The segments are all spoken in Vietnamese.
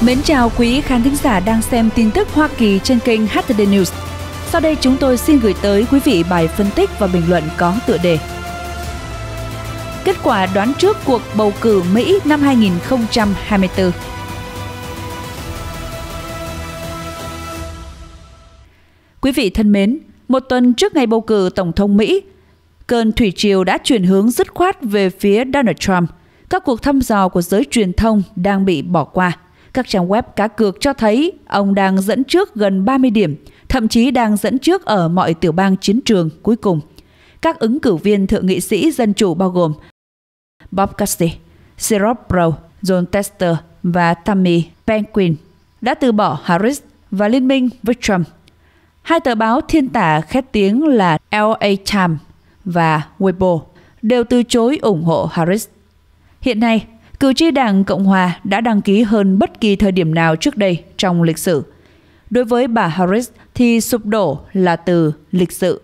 Mến chào quý khán thính giả đang xem tin tức Hoa Kỳ trên kênh HTD News. Sau đây chúng tôi xin gửi tới quý vị bài phân tích và bình luận có tựa đề Kết quả đoán trước cuộc bầu cử Mỹ năm 2024 Quý vị thân mến, một tuần trước ngày bầu cử Tổng thống Mỹ, cơn thủy triều đã chuyển hướng dứt khoát về phía Donald Trump. Các cuộc thăm dò của giới truyền thông đang bị bỏ qua – các trang web cá cược cho thấy ông đang dẫn trước gần 30 điểm, thậm chí đang dẫn trước ở mọi tiểu bang chiến trường cuối cùng. Các ứng cử viên thượng nghị sĩ dân chủ bao gồm Bob Cassidy, Sirop Pro, John Tester và Tammy Penquin đã từ bỏ Harris và liên minh với Trump. Hai tờ báo thiên tả khét tiếng là LA Times và Weibo đều từ chối ủng hộ Harris. Hiện nay, cử tri Đảng Cộng Hòa đã đăng ký hơn bất kỳ thời điểm nào trước đây trong lịch sử. Đối với bà Harris thì sụp đổ là từ lịch sử.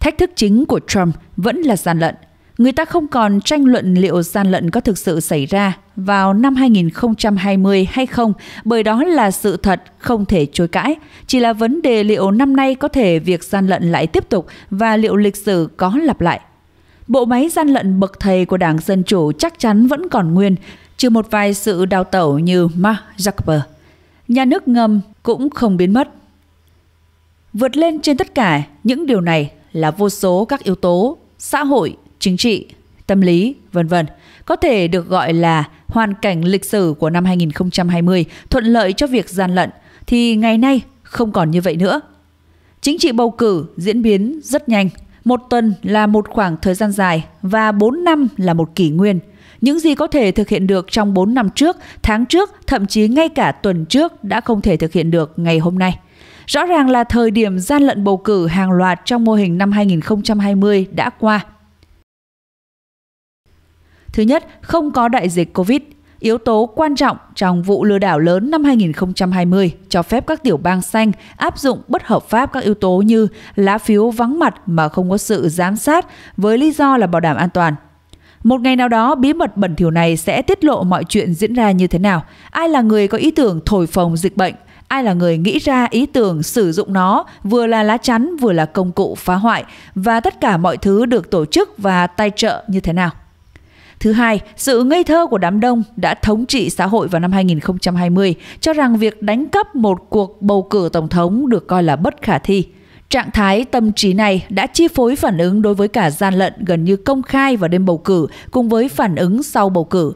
Thách thức chính của Trump vẫn là gian lận. Người ta không còn tranh luận liệu gian lận có thực sự xảy ra vào năm 2020 hay không, bởi đó là sự thật không thể chối cãi. Chỉ là vấn đề liệu năm nay có thể việc gian lận lại tiếp tục và liệu lịch sử có lặp lại bộ máy gian lận bậc thầy của Đảng Dân Chủ chắc chắn vẫn còn nguyên, trừ một vài sự đào tẩu như Mark Zuckerberg. Nhà nước ngầm cũng không biến mất. Vượt lên trên tất cả những điều này là vô số các yếu tố xã hội, chính trị, tâm lý, vân vân, có thể được gọi là hoàn cảnh lịch sử của năm 2020 thuận lợi cho việc gian lận thì ngày nay không còn như vậy nữa. Chính trị bầu cử diễn biến rất nhanh, một tuần là một khoảng thời gian dài và 4 năm là một kỷ nguyên. Những gì có thể thực hiện được trong 4 năm trước, tháng trước, thậm chí ngay cả tuần trước đã không thể thực hiện được ngày hôm nay. Rõ ràng là thời điểm gian lận bầu cử hàng loạt trong mô hình năm 2020 đã qua. Thứ nhất, không có đại dịch Covid Yếu tố quan trọng trong vụ lừa đảo lớn năm 2020 cho phép các tiểu bang xanh áp dụng bất hợp pháp các yếu tố như lá phiếu vắng mặt mà không có sự giám sát với lý do là bảo đảm an toàn. Một ngày nào đó, bí mật bẩn thỉu này sẽ tiết lộ mọi chuyện diễn ra như thế nào. Ai là người có ý tưởng thổi phồng dịch bệnh? Ai là người nghĩ ra ý tưởng sử dụng nó vừa là lá chắn vừa là công cụ phá hoại và tất cả mọi thứ được tổ chức và tài trợ như thế nào? Thứ hai, sự ngây thơ của đám đông đã thống trị xã hội vào năm 2020, cho rằng việc đánh cắp một cuộc bầu cử tổng thống được coi là bất khả thi. Trạng thái tâm trí này đã chi phối phản ứng đối với cả gian lận gần như công khai vào đêm bầu cử cùng với phản ứng sau bầu cử.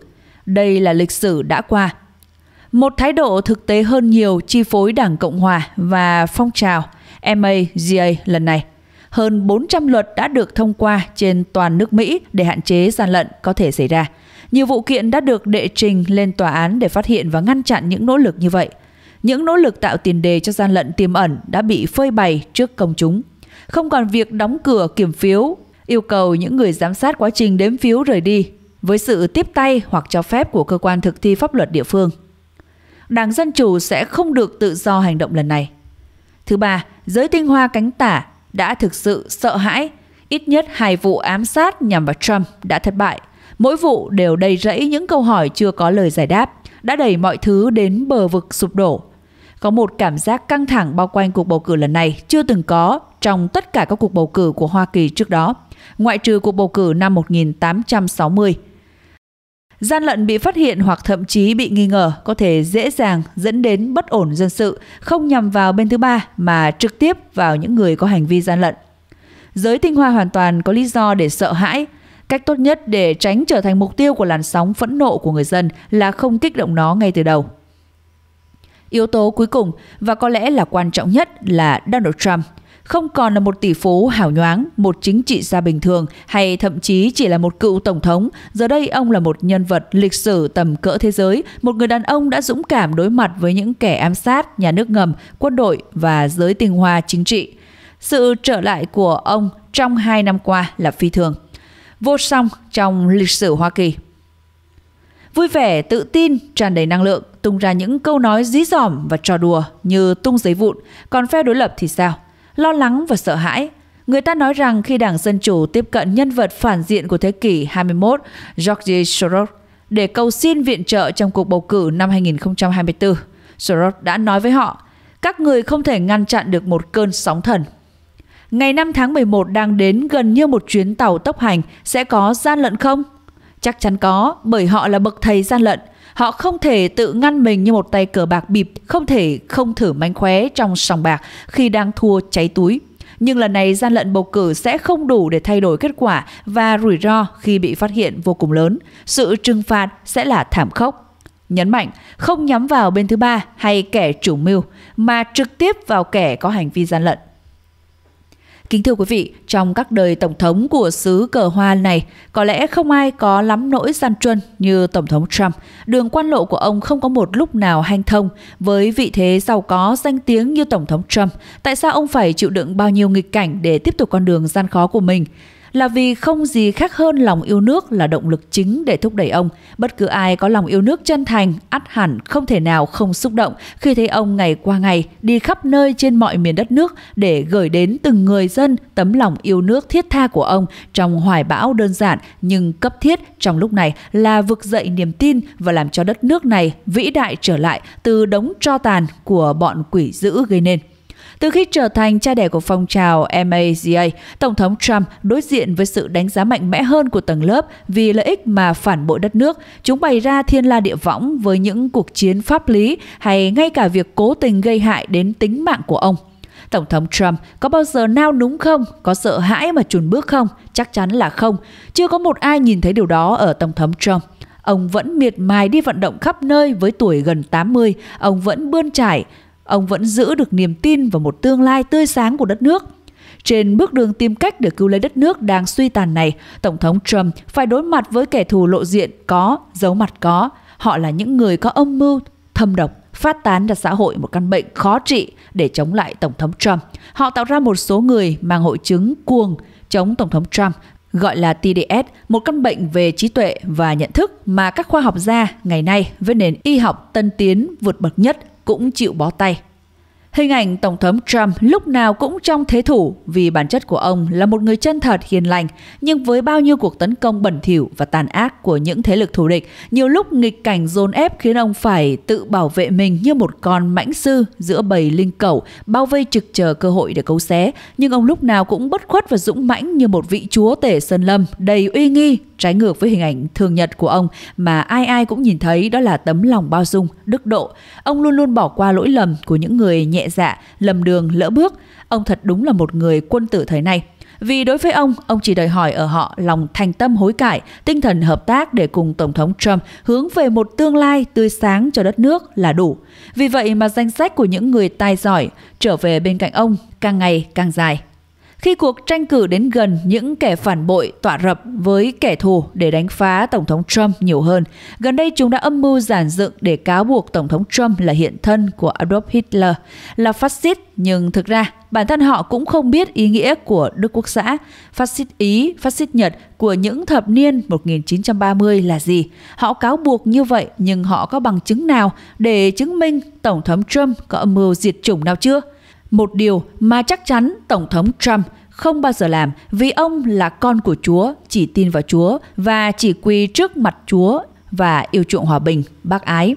Đây là lịch sử đã qua. Một thái độ thực tế hơn nhiều chi phối Đảng Cộng Hòa và phong trào MAGA lần này hơn 400 luật đã được thông qua trên toàn nước Mỹ để hạn chế gian lận có thể xảy ra. Nhiều vụ kiện đã được đệ trình lên tòa án để phát hiện và ngăn chặn những nỗ lực như vậy. Những nỗ lực tạo tiền đề cho gian lận tiềm ẩn đã bị phơi bày trước công chúng. Không còn việc đóng cửa kiểm phiếu, yêu cầu những người giám sát quá trình đếm phiếu rời đi với sự tiếp tay hoặc cho phép của cơ quan thực thi pháp luật địa phương. Đảng Dân Chủ sẽ không được tự do hành động lần này. Thứ ba, giới tinh hoa cánh tả đã thực sự sợ hãi. Ít nhất hai vụ ám sát nhằm vào Trump đã thất bại. Mỗi vụ đều đầy rẫy những câu hỏi chưa có lời giải đáp, đã đẩy mọi thứ đến bờ vực sụp đổ. Có một cảm giác căng thẳng bao quanh cuộc bầu cử lần này chưa từng có trong tất cả các cuộc bầu cử của Hoa Kỳ trước đó, ngoại trừ cuộc bầu cử năm 1860. Gian lận bị phát hiện hoặc thậm chí bị nghi ngờ có thể dễ dàng dẫn đến bất ổn dân sự, không nhằm vào bên thứ ba mà trực tiếp vào những người có hành vi gian lận. Giới tinh hoa hoàn toàn có lý do để sợ hãi. Cách tốt nhất để tránh trở thành mục tiêu của làn sóng phẫn nộ của người dân là không kích động nó ngay từ đầu. Yếu tố cuối cùng và có lẽ là quan trọng nhất là Donald Trump – không còn là một tỷ phú hảo nhoáng, một chính trị gia bình thường hay thậm chí chỉ là một cựu tổng thống, giờ đây ông là một nhân vật lịch sử tầm cỡ thế giới, một người đàn ông đã dũng cảm đối mặt với những kẻ ám sát, nhà nước ngầm, quân đội và giới tinh hoa chính trị. Sự trở lại của ông trong hai năm qua là phi thường, vô song trong lịch sử Hoa Kỳ. Vui vẻ, tự tin, tràn đầy năng lượng, tung ra những câu nói dí dỏm và trò đùa như tung giấy vụn, còn phe đối lập thì sao? lo lắng và sợ hãi. Người ta nói rằng khi Đảng Dân Chủ tiếp cận nhân vật phản diện của thế kỷ 21, George Soros, để cầu xin viện trợ trong cuộc bầu cử năm 2024, Soros đã nói với họ, các người không thể ngăn chặn được một cơn sóng thần. Ngày 5 tháng 11 đang đến gần như một chuyến tàu tốc hành sẽ có gian lận không? Chắc chắn có, bởi họ là bậc thầy gian lận. Họ không thể tự ngăn mình như một tay cờ bạc bịp, không thể không thử mánh khóe trong sòng bạc khi đang thua cháy túi. Nhưng lần này gian lận bầu cử sẽ không đủ để thay đổi kết quả và rủi ro khi bị phát hiện vô cùng lớn. Sự trừng phạt sẽ là thảm khốc. Nhấn mạnh không nhắm vào bên thứ ba hay kẻ chủ mưu mà trực tiếp vào kẻ có hành vi gian lận. Kính thưa quý vị, trong các đời tổng thống của xứ cờ hoa này, có lẽ không ai có lắm nỗi gian truân như Tổng thống Trump. Đường quan lộ của ông không có một lúc nào hanh thông. Với vị thế giàu có, danh tiếng như Tổng thống Trump, tại sao ông phải chịu đựng bao nhiêu nghịch cảnh để tiếp tục con đường gian khó của mình? là vì không gì khác hơn lòng yêu nước là động lực chính để thúc đẩy ông. Bất cứ ai có lòng yêu nước chân thành, ắt hẳn không thể nào không xúc động khi thấy ông ngày qua ngày đi khắp nơi trên mọi miền đất nước để gửi đến từng người dân tấm lòng yêu nước thiết tha của ông trong hoài bão đơn giản nhưng cấp thiết trong lúc này là vực dậy niềm tin và làm cho đất nước này vĩ đại trở lại từ đống tro tàn của bọn quỷ dữ gây nên. Từ khi trở thành cha đẻ của phong trào MAGA, Tổng thống Trump đối diện với sự đánh giá mạnh mẽ hơn của tầng lớp vì lợi ích mà phản bội đất nước. Chúng bày ra thiên la địa võng với những cuộc chiến pháp lý hay ngay cả việc cố tình gây hại đến tính mạng của ông. Tổng thống Trump có bao giờ nao núng không? Có sợ hãi mà chùn bước không? Chắc chắn là không. Chưa có một ai nhìn thấy điều đó ở Tổng thống Trump. Ông vẫn miệt mài đi vận động khắp nơi với tuổi gần 80, ông vẫn bươn trải Ông vẫn giữ được niềm tin vào một tương lai tươi sáng của đất nước. Trên bước đường tìm cách để cứu lấy đất nước đang suy tàn này, Tổng thống Trump phải đối mặt với kẻ thù lộ diện có, giấu mặt có. Họ là những người có âm mưu, thâm độc, phát tán ra xã hội một căn bệnh khó trị để chống lại Tổng thống Trump. Họ tạo ra một số người mang hội chứng cuồng chống Tổng thống Trump gọi là TDS, một căn bệnh về trí tuệ và nhận thức mà các khoa học gia ngày nay với nền y học tân tiến vượt bậc nhất cũng chịu bó tay. Hình ảnh Tổng thống Trump lúc nào cũng trong thế thủ vì bản chất của ông là một người chân thật hiền lành nhưng với bao nhiêu cuộc tấn công bẩn thỉu và tàn ác của những thế lực thù địch, nhiều lúc nghịch cảnh dồn ép khiến ông phải tự bảo vệ mình như một con mãnh sư giữa bầy linh cẩu bao vây trực chờ cơ hội để cấu xé. Nhưng ông lúc nào cũng bất khuất và dũng mãnh như một vị chúa tể sơn lâm đầy uy nghi trái ngược với hình ảnh thường nhật của ông mà ai ai cũng nhìn thấy đó là tấm lòng bao dung, đức độ. Ông luôn luôn bỏ qua lỗi lầm của những người nhẹ dạ, lầm đường, lỡ bước. Ông thật đúng là một người quân tử thời nay. Vì đối với ông, ông chỉ đòi hỏi ở họ lòng thành tâm hối cải, tinh thần hợp tác để cùng Tổng thống Trump hướng về một tương lai tươi sáng cho đất nước là đủ. Vì vậy mà danh sách của những người tài giỏi trở về bên cạnh ông càng ngày càng dài. Khi cuộc tranh cử đến gần, những kẻ phản bội tỏa rập với kẻ thù để đánh phá Tổng thống Trump nhiều hơn. Gần đây chúng đã âm mưu giản dựng để cáo buộc Tổng thống Trump là hiện thân của Adolf Hitler, là phát xít nhưng thực ra bản thân họ cũng không biết ý nghĩa của Đức Quốc xã, phát xít Ý, phát xít Nhật của những thập niên 1930 là gì. Họ cáo buộc như vậy nhưng họ có bằng chứng nào để chứng minh Tổng thống Trump có âm mưu diệt chủng nào chưa? Một điều mà chắc chắn Tổng thống Trump không bao giờ làm vì ông là con của Chúa, chỉ tin vào Chúa và chỉ quỳ trước mặt Chúa và yêu chuộng hòa bình, bác ái.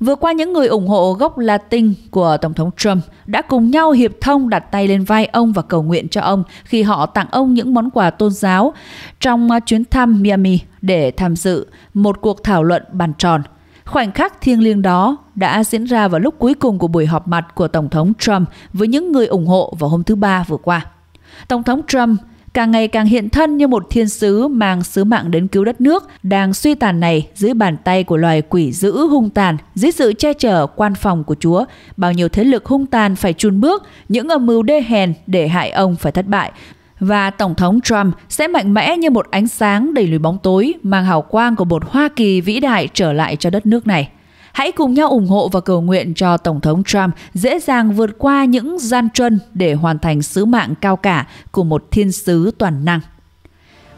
Vừa qua những người ủng hộ gốc Latin của Tổng thống Trump đã cùng nhau hiệp thông đặt tay lên vai ông và cầu nguyện cho ông khi họ tặng ông những món quà tôn giáo trong chuyến thăm Miami để tham dự một cuộc thảo luận bàn tròn. Khoảnh khắc thiêng liêng đó đã diễn ra vào lúc cuối cùng của buổi họp mặt của Tổng thống Trump với những người ủng hộ vào hôm thứ Ba vừa qua. Tổng thống Trump càng ngày càng hiện thân như một thiên sứ mang sứ mạng đến cứu đất nước đang suy tàn này dưới bàn tay của loài quỷ dữ hung tàn dưới sự che chở quan phòng của chúa bao nhiêu thế lực hung tàn phải chùn bước những âm mưu đê hèn để hại ông phải thất bại và tổng thống Trump sẽ mạnh mẽ như một ánh sáng đầy lùi bóng tối mang hào quang của một Hoa Kỳ vĩ đại trở lại cho đất nước này Hãy cùng nhau ủng hộ và cầu nguyện cho Tổng thống Trump dễ dàng vượt qua những gian truân để hoàn thành sứ mạng cao cả của một thiên sứ toàn năng.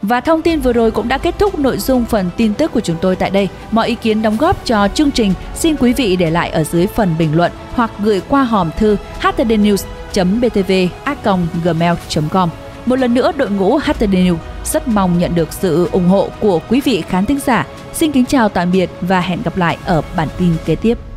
Và thông tin vừa rồi cũng đã kết thúc nội dung phần tin tức của chúng tôi tại đây. Mọi ý kiến đóng góp cho chương trình xin quý vị để lại ở dưới phần bình luận hoặc gửi qua hòm thư htdnews.btv@gmail.com. Một lần nữa, đội ngũ HTD News rất mong nhận được sự ủng hộ của quý vị khán thính giả Xin kính chào tạm biệt và hẹn gặp lại ở bản tin kế tiếp.